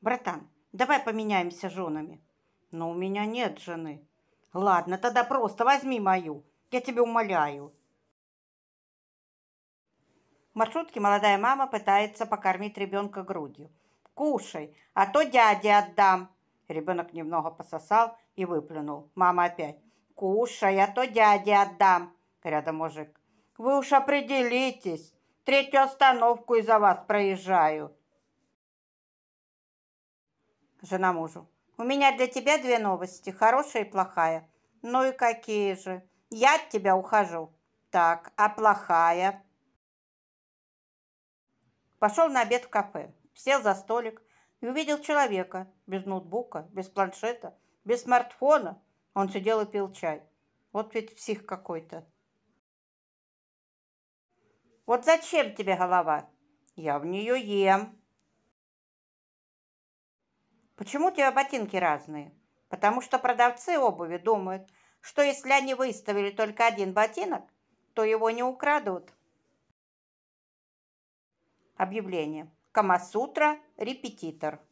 Братан, давай поменяемся женами. Но у меня нет жены. Ладно, тогда просто возьми мою. Я тебя умоляю. В маршрутке молодая мама пытается покормить ребенка грудью. Кушай, а то дяде отдам. Ребенок немного пососал и выплюнул. Мама опять. Кушай, а то дяде отдам. Рядом мужик. Вы уж определитесь. Третью остановку из-за вас проезжаю жена мужу. У меня для тебя две новости, хорошая и плохая. Ну и какие же? Я от тебя ухожу. Так, а плохая? Пошел на обед в кафе, сел за столик и увидел человека без ноутбука, без планшета, без смартфона. Он сидел и пил чай. Вот ведь псих какой-то. Вот зачем тебе голова? Я в нее ем. Почему у тебя ботинки разные? Потому что продавцы обуви думают, что если они выставили только один ботинок, то его не украдут. Объявление. Камасутра репетитор.